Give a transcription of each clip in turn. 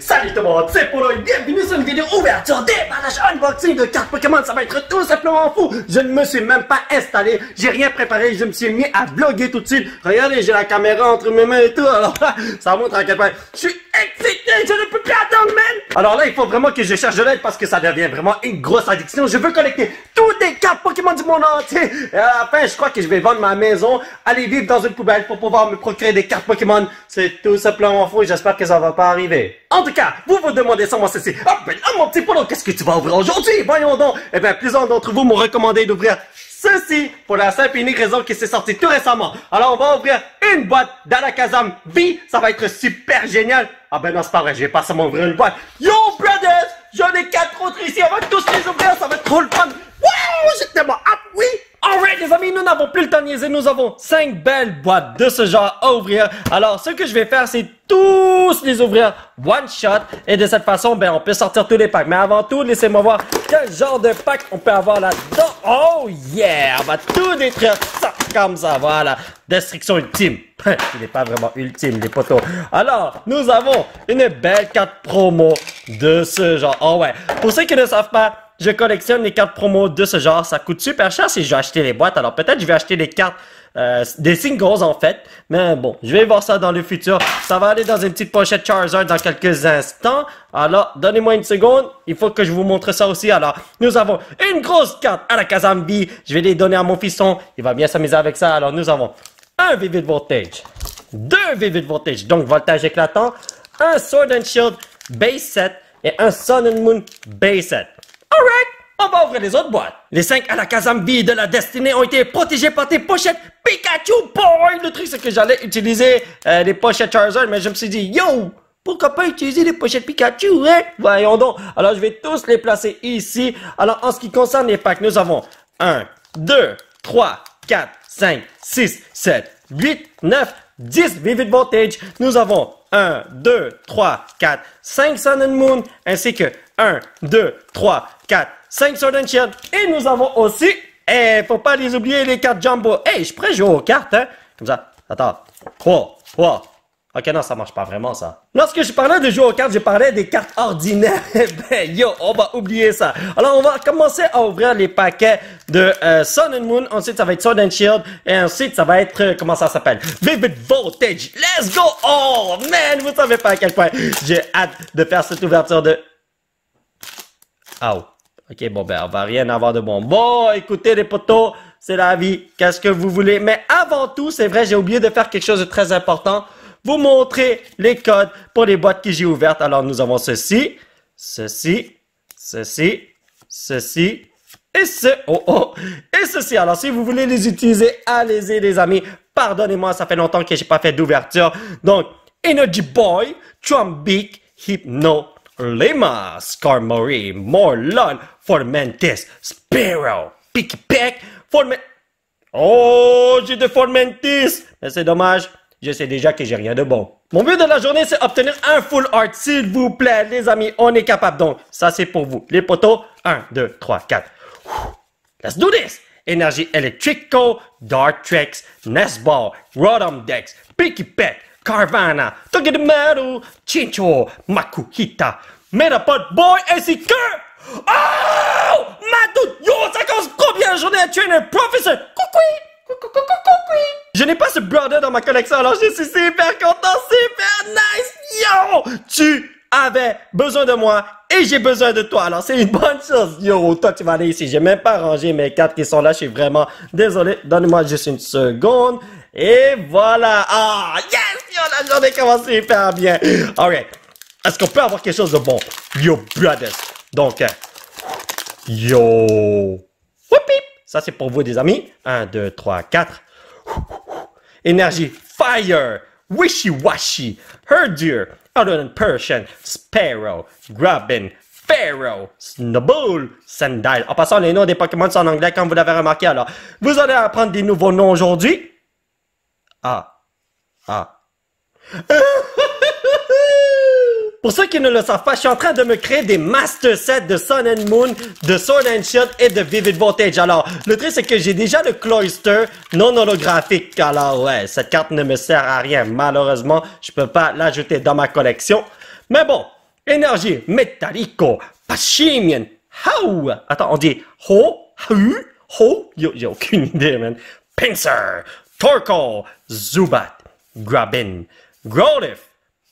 Salut tout le monde, c'est Polo et bienvenue sur une vidéo ouverture déballage unboxing de cartes Pokémon, ça va être tout simplement fou Je ne me suis même pas installé, j'ai rien préparé, je me suis mis à vlogger tout de suite Regardez, j'ai la caméra entre mes mains et tout, alors ça montre à quel point je suis excité, je ne peux plus attendre même! Alors là, il faut vraiment que je cherche de l'aide parce que ça devient vraiment une grosse addiction. Je veux collecter toutes les cartes Pokémon du monde entier. Et à la fin, je crois que je vais vendre ma maison, aller vivre dans une poubelle pour pouvoir me procurer des cartes Pokémon. C'est tout simplement fou et j'espère que ça va pas arriver. En tout cas, vous vous demandez sans moi ceci. Ah ben là, mon petit polo, qu'est-ce que tu vas ouvrir aujourd'hui? Voyons donc! Eh bien, plusieurs d'entre vous m'ont recommandé d'ouvrir Ceci pour la simple et unique raison qui s'est sorti tout récemment. Alors on va ouvrir une boîte d'Alakazam V. Ça va être super génial. Ah ben non, c'est pas vrai, je vais pas seulement ouvrir une boîte. Yo, brothers! J'en ai quatre autres ici, on va tous les ouvrir, ça va être trop le fun. Wow, j'étais tellement hâte, ah, oui! Alright les amis, nous n'avons plus le temps de nous avons 5 belles boîtes de ce genre à ouvrir. Alors ce que je vais faire c'est tous les ouvrir one shot et de cette façon ben on peut sortir tous les packs. Mais avant tout, laissez-moi voir quel genre de pack on peut avoir là-dedans. Oh yeah, on va tout détruire comme ça, voilà. Destruction ultime. il n'est pas vraiment ultime les potos. Alors nous avons une belle carte promo de ce genre. Oh ouais, pour ceux qui ne savent pas, je collectionne les cartes promo de ce genre. Ça coûte super cher si je vais acheter les boîtes. Alors peut-être je vais acheter des cartes, euh, des singles en fait. Mais bon, je vais voir ça dans le futur. Ça va aller dans une petite pochette Charizard dans quelques instants. Alors, donnez-moi une seconde. Il faut que je vous montre ça aussi. Alors, nous avons une grosse carte à la Kazambi. Je vais les donner à mon fisson. Il va bien s'amuser avec ça. Alors, nous avons un Vivid Voltage, deux Vivid Voltage, donc Voltage éclatant, un Sword and Shield base set et un Sun and Moon base set. Alright, on va ouvrir les autres boîtes. Les 5 à la Kazambi de la destinée ont été protégés par tes pochettes Pikachu Boy. Le truc, c'est que j'allais utiliser euh, les pochettes Charizard, mais je me suis dit, yo, pourquoi pas utiliser les pochettes Pikachu, hein? Voyons donc. Alors, je vais tous les placer ici. Alors, en ce qui concerne les packs, nous avons 1, 2, 3, 4, 5, 6, 7, 8, 9, 10 Vivid Voltage. Nous avons 1, 2, 3, 4, 5 Sun and Moon, ainsi que 1, 2, 3, 4, 5 Sword Shield. Et nous avons aussi, eh, faut pas les oublier, les cartes Jumbo. Hey, je pourrais jouer aux cartes, hein. Comme ça. Attends. 3, 3. Ok, non, ça marche pas vraiment, ça. Lorsque je parlais de jouer aux cartes, je parlais des cartes ordinaires. ben, yo, on va oublier ça. Alors, on va commencer à ouvrir les paquets de euh, Sun and Moon. Ensuite, ça va être Sword and Shield. Et ensuite, ça va être, euh, comment ça s'appelle? Vivid Voltage. Let's go! Oh, man, vous savez pas à quel point j'ai hâte de faire cette ouverture de OK, bon, ben, on va rien avoir de bon. Bon, écoutez, les potos, c'est la vie. Qu'est-ce que vous voulez? Mais avant tout, c'est vrai, j'ai oublié de faire quelque chose de très important. Vous montrer les codes pour les boîtes que j'ai ouvertes. Alors, nous avons ceci, ceci, ceci, ceci, et ce, oh, oh, et ceci. Alors, si vous voulez les utiliser, allez-y, les amis. Pardonnez-moi, ça fait longtemps que j'ai pas fait d'ouverture. Donc, Energy Boy, Trump Beak, Hypno, Lima, Skarmory, Morlon, Formentis, Sparrow, Picky Peck, Oh, j'ai de Formentis! Mais c'est dommage, je sais déjà que j'ai rien de bon. Mon but de la journée, c'est obtenir un full art, s'il vous plaît, les amis, on est capable. Donc, ça c'est pour vous. Les poteaux, 1, 2, 3, 4. Let's do this! Énergie Electrico, Dark Tricks, Nestball, Rotom Dex, Picky Carvana, Togedemaru, Chincho, Makuhita, Metapod Boy ainsi que... Oh! Matou! Yo, ça cause combien de journée à tuer un professeur? Coucou! Coucou, Je n'ai pas ce brother dans ma collection, alors je suis super content, super nice! Yo! Tu avais besoin de moi et j'ai besoin de toi. Alors, c'est une bonne chose. Yo, toi, tu vas aller ici. J'ai même pas rangé mes cartes qui sont là. Je suis vraiment désolé. Donne-moi juste une seconde. Et voilà. Ah, yes! la journée commence super bien. Alright. Est-ce qu'on peut avoir quelque chose de bon? Yo, brothers. Donc, euh, yo. Whoop, Ça, c'est pour vous, des amis. 1, 2, 3, 4. Énergie. Fire. Wishy-washy. Herdier. Other Persian. Sparrow. Grubbin. Pharaoh, Snowball, Sandile! En passant, les noms des Pokémon sont en anglais, comme vous l'avez remarqué. Alors, vous allez apprendre des nouveaux noms aujourd'hui. Ah. Ah. Pour ceux qui ne le savent pas, je suis en train de me créer des master sets de Sun and Moon, de Sword and Shield et de Vivid Voltage. Alors, le truc c'est que j'ai déjà le Cloister non holographique. Alors ouais, cette carte ne me sert à rien. Malheureusement, je peux pas l'ajouter dans ma collection. Mais bon, énergie Metallico, Pashimian, How. Attends, on dit Ho, Hu, Ho. J'ai aucune idée, man. Pincer, Torco, Zubat, Grabin. Growlithe,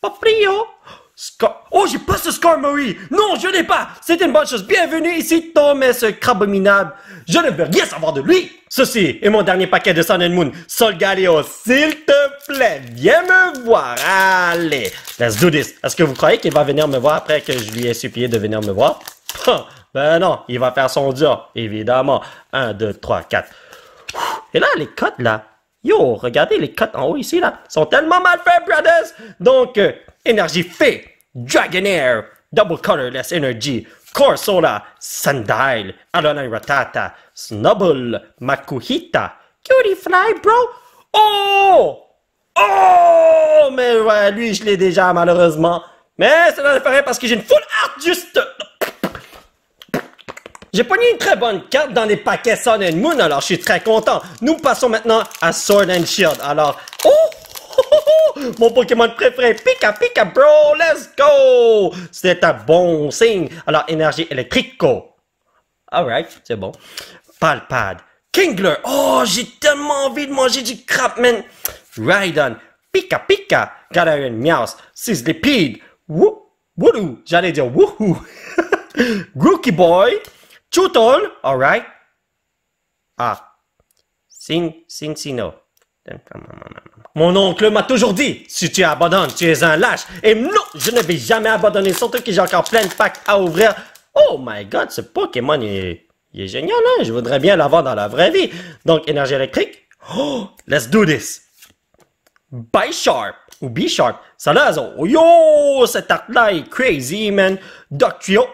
Paprio, Scar... Oh, j'ai pas ce Marie! Non, je n'ai pas! C'est une bonne chose. Bienvenue ici, Thomas ce Je ne veux rien savoir de lui! Ceci est mon dernier paquet de Sun Moon. Sol s'il te plaît, viens me voir. Allez, let's do this. Est-ce que vous croyez qu'il va venir me voir après que je lui ai supplié de venir me voir? ben non, il va faire son dur, évidemment. 1, 2, 3, 4. Et là, les codes, là, Yo, regardez les cuts en haut ici, là. Ils sont tellement mal faits, brothers. Donc, euh, énergie fée, Dragonair, Double Colorless Energy, Corsola, Sandile, Alolan Ratata, Snubble, Makuhita, Cutie Fly, bro. Oh! Oh! Mais ouais, lui, je l'ai déjà, malheureusement. Mais ça ne fait rien parce que j'ai une full art juste j'ai pogné une très bonne carte dans les paquets Sun and Moon, alors je suis très content. Nous passons maintenant à Sword and Shield. Alors, oh! oh, oh, oh mon Pokémon préféré, Pika Pika Bro, let's go! C'est un bon signe. Alors, énergie électrique Alright, c'est bon. Palpad. Kingler. Oh, j'ai tellement envie de manger du crap, man. Rhydon. Pika Pika. Galarian Meowth. Sizzlipede. Woo! woohoo. J'allais dire woohoo. Grookie Boy too tall, all right. Ah, sing, sing, sino. Mon oncle m'a toujours dit, si tu abandonnes, tu es un lâche. Et non, je ne vais jamais abandonner, surtout que j'ai encore plein de packs à ouvrir. Oh my god, ce Pokémon est, il est génial, hein? Je voudrais bien l'avoir dans la vraie vie. Donc, énergie électrique. Oh, let's do this. Bi-Sharp, ou B-Sharp. Ça yo, cette art-là est crazy, man. Doctrio,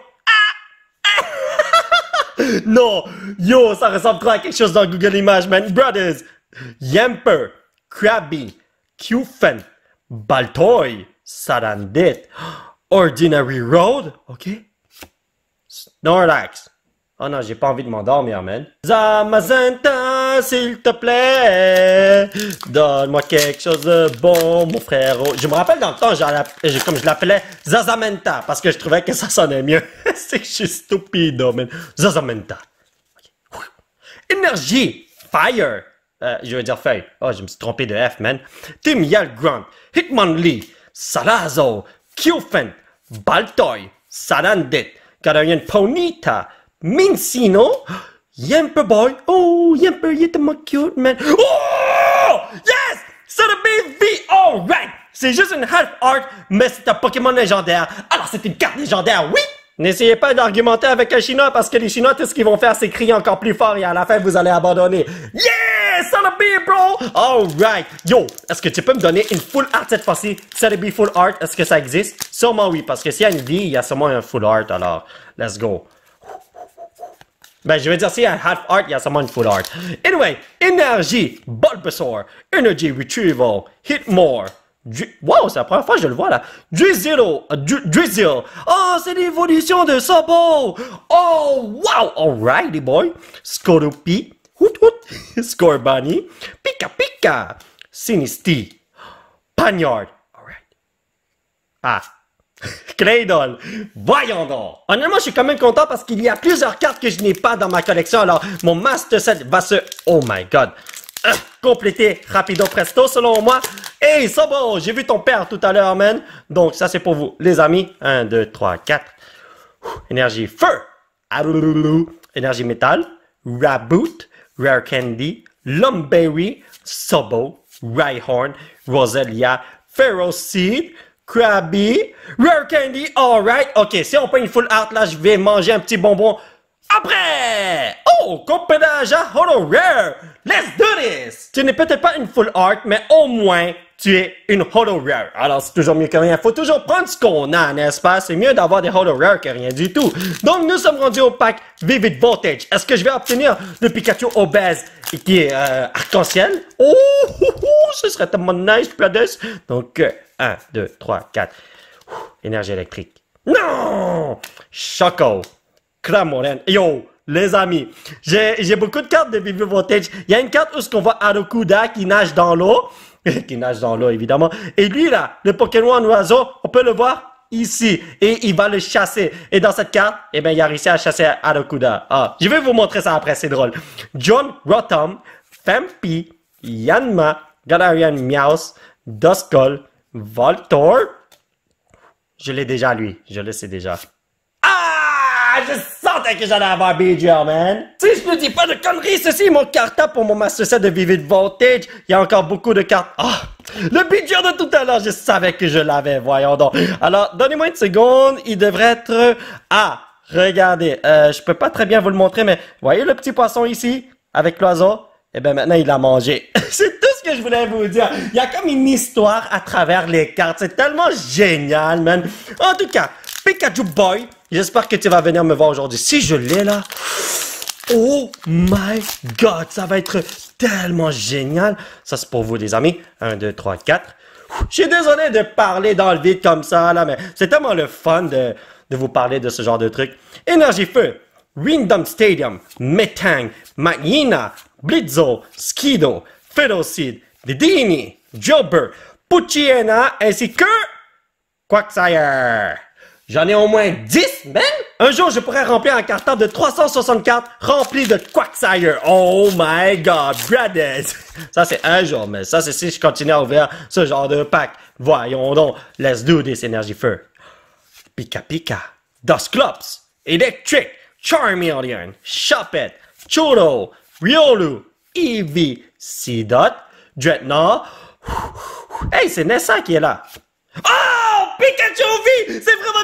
non, yo, ça ressemble trop à quelque chose dans Google Images, man. Brothers, Yamper, Krabby, Qfen, Baltoy, Sarandit, Ordinary Road, ok? Snorlax. Oh non, j'ai pas envie de m'endormir, man. Zamazenta! s'il te plaît. Donne-moi quelque chose de bon, mon frère. Je me rappelle dans le temps, comme je l'appelais Zazamenta, parce que je trouvais que ça sonnait mieux. C'est que je suis stupide, oh, man. Zazamenta. Énergie, fire. Euh, je veux dire feuille. Oh, je me suis trompé de F, man. Tim Yal Hitman Lee, Salazo, Kyofen, Baltoy, Sarandit, Canadian Ponita, Mincino, Yamper boy, oh Yamper, you're the most cute man. Oh yes, c'est V! alright. C'est juste une half art, mais c'est un Pokémon légendaire. Alors c'est une carte légendaire, oui. N'essayez pas d'argumenter avec un Chinois parce que les Chinois, tout ce qu'ils vont faire, c'est crier encore plus fort et à la fin, vous allez abandonner. Yeah, Celebi, bro! Alright. Yo, est-ce que tu peux me donner une full art cette fois-ci? Celebi full art, est-ce que ça existe? Sûrement oui, parce que s'il y a une vie, il y a sûrement un full art, alors let's go. Ben, je vais dire, s'il y a half art, il y a seulement une full art. Anyway, énergie, Bulbasaur, Energy Retrieval, Hit more. Wow, c'est la première fois que je le vois là. Drizzle, Dri Drizzle. Oh, c'est l'évolution de Sabo. Oh, wow, alrighty boy. Scorupi, Hoot Hoot, Scorbunny, Pika Pika, Sinisty, Panyard. Alright. Ah, Cradle! Voyons donc! Honnêtement, je suis quand même content parce qu'il y a plusieurs cartes que je n'ai pas dans ma collection, alors mon Master Set va se... Oh my god! Euh, compléter rapido presto, selon moi. Hey, Sobo J'ai vu ton père tout à l'heure, man! Donc, ça, c'est pour vous, les amis. 1, 2, 3, 4. Énergie feu! Arululu. Énergie métal. Raboot. Rare Candy. Lumberry. Sobo. Rhyhorn. Roselia. Ferro Seed. Crabby Rare Candy, alright. Ok, si on prend une full art là, je vais manger un petit bonbon après! Oh, holo rare! Let's do this! Tu n'es peut-être pas une full art, mais au moins, tu es une holo rare. Alors, c'est toujours mieux que rien. Faut toujours prendre ce qu'on a, n'est-ce pas? C'est mieux d'avoir des holo rare que rien du tout. Donc, nous sommes rendus au pack Vivid Voltage. Est-ce que je vais obtenir le Pikachu obèse et qui est euh, arc-en-ciel? Oh, ce serait tellement nice, Donc, 1, 2, 3, 4. Énergie électrique. Non! Choco! Cramoren. Yo! les amis. J'ai beaucoup de cartes de Vivi Voltage. Il y a une carte où ce qu'on voit Harukuda qui nage dans l'eau. qui nage dans l'eau, évidemment. Et lui, là, le Pokémon oiseau, on peut le voir ici. Et il va le chasser. Et dans cette carte, eh bien, il a réussi à chasser Harukuda. Ah, je vais vous montrer ça après, c'est drôle. John Rotom, Fampi, Yanma, Galarian Meowth, Duskull, Voltor. Je l'ai déjà, lui. Je le sais déjà. Ah! Je sais que j'allais avoir man. Tu ne dis pas de conneries. Ceci mon carta pour mon Master set de Vivid Voltage. Il y a encore beaucoup de cartes. Ah! le Bidger de tout à l'heure, je savais que je l'avais. Voyons donc. Alors, donnez-moi une seconde. Il devrait être... Ah! Regardez. Euh, je peux pas très bien vous le montrer, mais... Voyez le petit poisson ici? Avec l'oiseau? Eh ben maintenant, il l'a mangé. c'est tout ce que je voulais vous dire. Il y a comme une histoire à travers les cartes. C'est tellement génial, man. En tout cas, Pikachu Boy, J'espère que tu vas venir me voir aujourd'hui. Si je l'ai là, oh my god, ça va être tellement génial. Ça, c'est pour vous, les amis. 1, 2, 3, 4. Je suis désolé de parler dans le vide comme ça, là, mais c'est tellement le fun de, de vous parler de ce genre de truc. Énergie Feu, Windham Stadium, Metang, Magina, Blitzo, Skido, Fiddleseed, Didini, Jobber, Pucciena ainsi que Quacksire. J'en ai au moins 10, même. Un jour, je pourrais remplir un cartable de 364 rempli de Quacksire. Oh my god, Brades! Ça, c'est un jour, mais ça, c'est si je continue à ouvrir ce genre de pack. Voyons donc, let's do this energy feu. Pika Pika, Dusclops, Electric, Charmeleon, Choppet, cholo, Riolu, Eevee, Seedot, Dreadnought. Hey, c'est Nessa qui est là. Oh! Pikachu C'est vraiment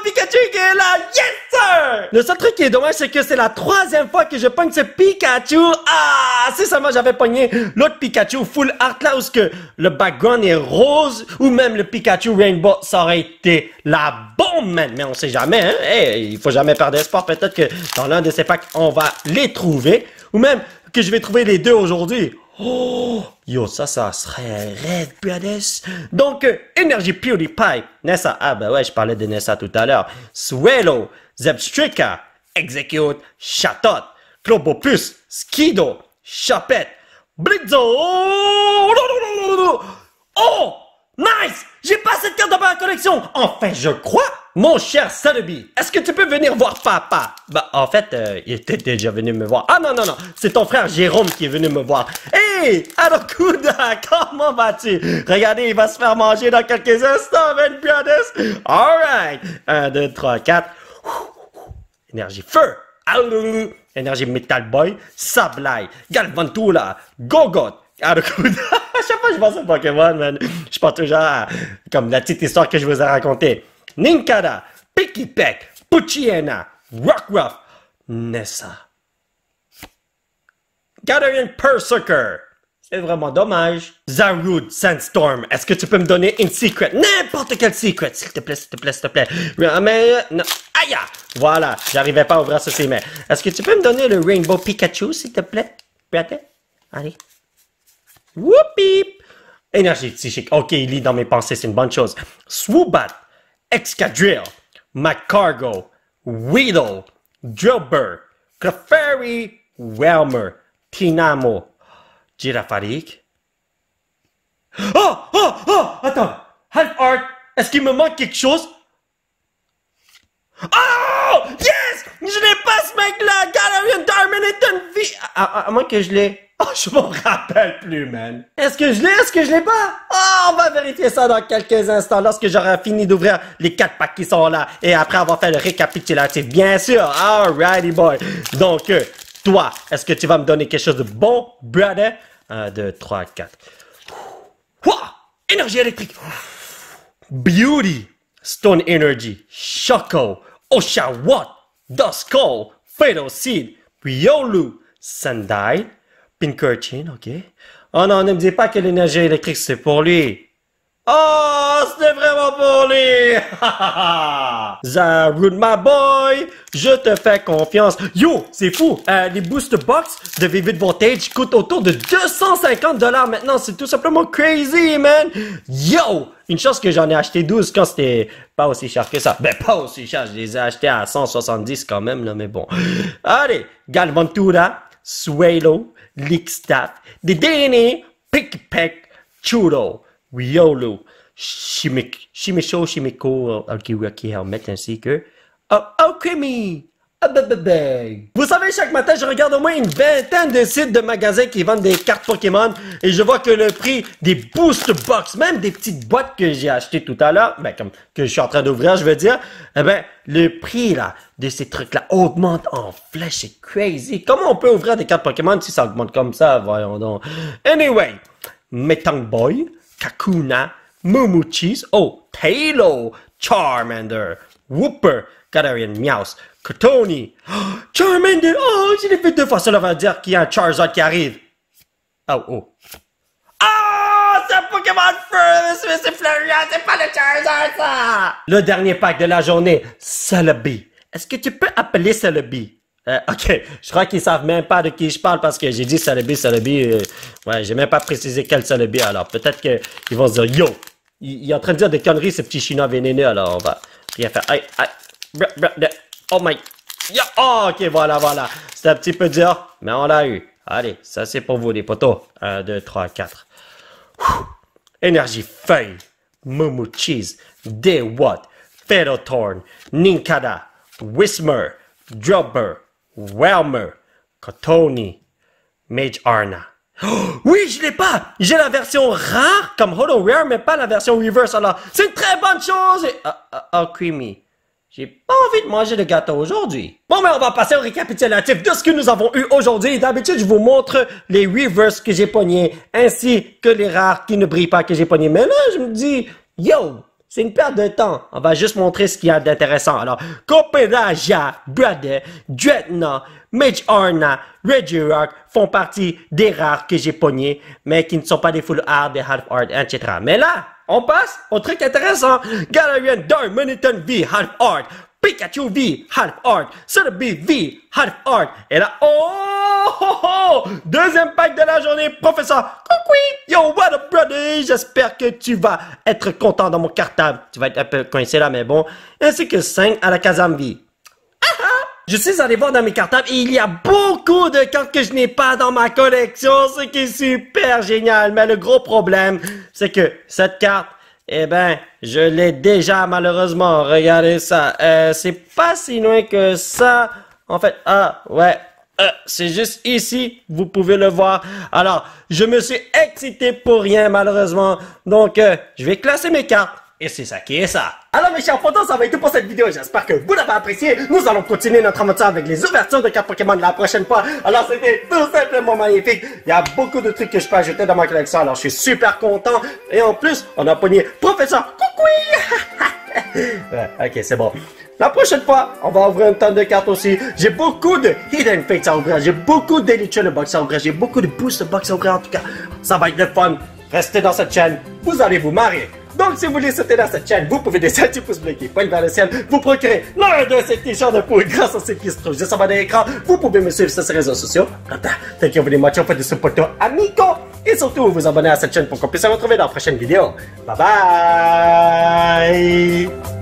le seul truc qui est dommage, c'est que c'est la troisième fois que je pogne ce Pikachu. Ah! Si seulement j'avais pogné l'autre Pikachu full art là où que le background est rose ou même le Pikachu Rainbow, ça aurait été la bombe, man. Mais on sait jamais, hein? il faut jamais perdre espoir. Peut-être que dans l'un de ces packs, on va les trouver. Ou même que je vais trouver les deux aujourd'hui. Oh, yo, ça, ça serait rêve PNS. Donc, euh, Energy PewDiePie, Nessa, ah ben ouais, je parlais de Nessa tout à l'heure. Suelo, Zebstrika, Execute, Chatot, Clobopus, Skido, Chapette, Blitzo. Oh, nice! J'ai pas cette carte dans ma collection! Enfin, je crois mon cher Salubi, est-ce que tu peux venir voir papa Bah, en fait, euh, il était déjà venu me voir. Ah non, non, non, c'est ton frère Jérôme qui est venu me voir. Hey, alors comment vas-tu Regardez, il va se faire manger dans quelques instants, Ben All Alright, 1, 2, 3, 4. Énergie feu Allô Énergie Metal Boy, Sablai, Galvantula, Gogot, Arokuda. À chaque fois que je pense à Pokémon, man, je pense toujours à comme la petite histoire que je vous ai racontée. Ninkara, Pikipek, Peck, Rockruff, Nessa. Gathering Pursucker. C'est vraiment dommage. Zarud Sandstorm, est-ce que tu peux me donner une secret? N'importe quel secret, s'il te plaît, s'il te plaît, s'il te plaît. Mais, non. Aïe! Ah! Voilà, j'arrivais pas à ouvrir ceci, mais... Est-ce que tu peux me donner le Rainbow Pikachu, s'il te plaît? Allez. Whoopi! Énergie psychique. Ok, il lit dans mes pensées, c'est une bonne chose. Swoobat! Excadrill, Macargo, Weedle, Drillbur, Clefairy, Whelmer, Tinamo, Girafarik. Oh, oh, oh! Attends! Half-Art! Est-ce qu'il me manque quelque chose? Oh! Yeah! Make mec-là, une vie... À, moins que je l'ai... Oh, je m'en rappelle plus, man. Est-ce que je l'ai? Est-ce que je l'ai pas? Oh, on va vérifier ça dans quelques instants lorsque j'aurai fini d'ouvrir les quatre packs qui sont là et après avoir fait le récapitulatif, bien sûr. Alrighty, boy. Donc, euh, toi, est-ce que tu vas me donner quelque chose de bon, brother? 1, 2, 3, 4. Wow! Énergie électrique. Beauty. Stone Energy. Choco. Oshawa. Duskull. Fatal Seed, Sandai, Sendai, Pinkerton, ok. Oh non, ne me dis pas que l'énergie électrique c'est pour lui. Oh, c'était vraiment pour lui! Zarude, my boy! Je te fais confiance. Yo, c'est fou! Euh, les Booster Box de Vivid Voltage coûtent autour de 250$ dollars. maintenant. C'est tout simplement crazy, man! Yo! Une chance que j'en ai acheté 12 quand c'était pas aussi cher que ça. Ben, pas aussi cher. Je les ai achetés à 170 quand même, là, mais bon. Allez, Galvantura, Suelo, Lickstaff, Pick Pickpack, Chudo. Riolo, Chimicho, Shimiko, Alkiwaki Helmet ainsi que Okimi! Oh, oh, ah, bah, bah, bah. Vous savez, chaque matin, je regarde au moins une vingtaine de sites de magasins qui vendent des cartes Pokémon et je vois que le prix des Boost Box, même des petites boîtes que j'ai achetées tout à l'heure, ben, comme que je suis en train d'ouvrir, je veux dire, eh ben, le prix là de ces trucs-là augmente en flèche, c'est crazy. Comment on peut ouvrir des cartes Pokémon si ça augmente comme ça, voyons donc. Anyway, Metang Boy, Kakuna, Mumuchis, oh, Talo, Charmander, Whooper, Galarian, Meowth, Cotoni, Charmander, oh, j'ai fait deux fois, cela va dire qu'il y a un Charizard qui arrive. Oh, oh. oh, c'est un Pokémon Feu, c'est Florian, c'est pas le Charizard, ça! Le dernier pack de la journée, Celebi. Est-ce que tu peux appeler Celebi? Euh, ok, je crois qu'ils savent même pas de qui je parle parce que j'ai dit Salabi, Salabi. Euh, ouais, j'ai même pas précisé quel Salabi. Alors peut-être qu'ils vont se dire Yo, il, est en train de dire des conneries, ce petit chinois vénéneux. Alors on va rien faire. Aïe, aïe, oh my. Oh, ok, voilà, voilà. C'est un petit peu dur, mais on l'a eu. Allez, ça c'est pour vous les potos. 1, 2, 3, 4. Énergie feuille, Mumu Cheese, Day What, Ninkada, Whismer, Dropper, Welmer, Cotoni, Mage Arna. oui, je l'ai pas! J'ai la version rare comme Holo Rare, mais pas la version reverse, alors c'est une très bonne chose! Oh, creamy. J'ai pas envie de manger de gâteau aujourd'hui. Bon, mais on va passer au récapitulatif de ce que nous avons eu aujourd'hui. D'habitude, je vous montre les reverse que j'ai pognés, ainsi que les rares qui ne brillent pas que j'ai pognés. Mais là, je me dis, yo, c'est une perte de temps. On va juste montrer ce qu'il y a d'intéressant. Alors, Copenhagen, Brother, Dretna, Mitch Arna, Reggie font partie des rares que j'ai pognés, mais qui ne sont pas des full art, des half art, etc. Mais là, on passe au truc intéressant. Galarian Dark Moniton V, half Hard Pikachu V, Half Art, Celebi V, Half Art, et là, oh, oh, oh Deuxième pack de la journée, professeur, coucou, yo, what up, brother, j'espère que tu vas être content dans mon cartable, tu vas être un peu coincé là, mais bon, ainsi que 5 à la Kazam V. Ah, ah. Je suis allé voir dans mes cartables et il y a beaucoup de cartes que je n'ai pas dans ma collection, ce qui est super génial, mais le gros problème, c'est que cette carte, eh ben, je l'ai déjà malheureusement. Regardez ça. Euh, c'est pas si loin que ça. En fait, ah, ouais. Euh, c'est juste ici, vous pouvez le voir. Alors, je me suis excité pour rien malheureusement. Donc, euh, je vais classer mes cartes. Et c'est ça qui est ça. Alors mes chers potos, ça va être tout pour cette vidéo. J'espère que vous l'avez apprécié. Nous allons continuer notre aventure avec les ouvertures de cartes Pokémon la prochaine fois. Alors c'était tout simplement magnifique. Il y a beaucoup de trucs que je peux ajouter dans ma collection. Alors je suis super content. Et en plus, on a pogné Professeur Coucouille! ouais, ok, c'est bon. La prochaine fois, on va ouvrir un tonne de cartes aussi. J'ai beaucoup de Hidden Fates à ouvrir. J'ai beaucoup d'Elitron de box à ouvrir. J'ai beaucoup de Boost de box à ouvrir. En tout cas, ça va être le fun. Restez dans cette chaîne. Vous allez vous marier. Donc, si vous voulez soutenir cette chaîne, vous pouvez laisser un petit pouce bleu qui pointe vers le ciel, vous procurer l'un de ces t-shirts de poule grâce à ce qui se trouve juste en bas de l'écran. Vous pouvez me suivre sur ces réseaux sociaux. Quant thank you very much, de ce poteau amico. Et surtout, vous abonner à cette chaîne pour qu'on puisse se retrouver dans la prochaine vidéo. Bye bye!